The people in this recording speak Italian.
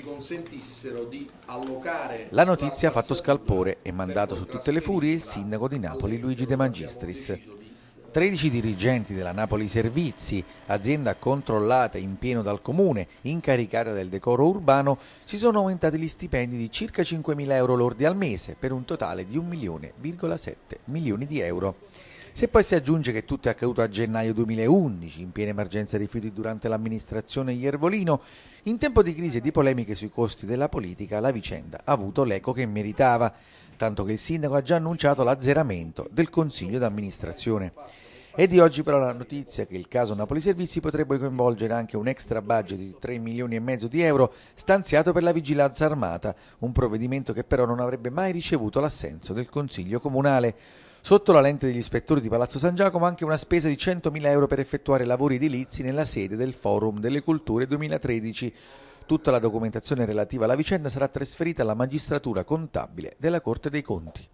consentissero di allocare... La notizia ha fatto scalpore e mandato su tutte le furie il sindaco di Napoli Luigi De Magistris. 13 dirigenti della Napoli Servizi, azienda controllata in pieno dal comune, incaricata del decoro urbano, si sono aumentati gli stipendi di circa 5.000 euro lordi al mese per un totale di 1,7 milioni di euro. Se poi si aggiunge che tutto è accaduto a gennaio 2011, in piena emergenza rifiuti durante l'amministrazione Iervolino, in tempo di crisi e di polemiche sui costi della politica, la vicenda ha avuto l'eco che meritava, tanto che il sindaco ha già annunciato l'azzeramento del consiglio d'amministrazione. E di oggi però la notizia che il caso Napoli Servizi potrebbe coinvolgere anche un extra budget di 3 milioni e mezzo di euro stanziato per la vigilanza armata, un provvedimento che però non avrebbe mai ricevuto l'assenso del Consiglio Comunale. Sotto la lente degli ispettori di Palazzo San Giacomo anche una spesa di 100.000 euro per effettuare lavori edilizi nella sede del Forum delle Culture 2013. Tutta la documentazione relativa alla vicenda sarà trasferita alla magistratura contabile della Corte dei Conti.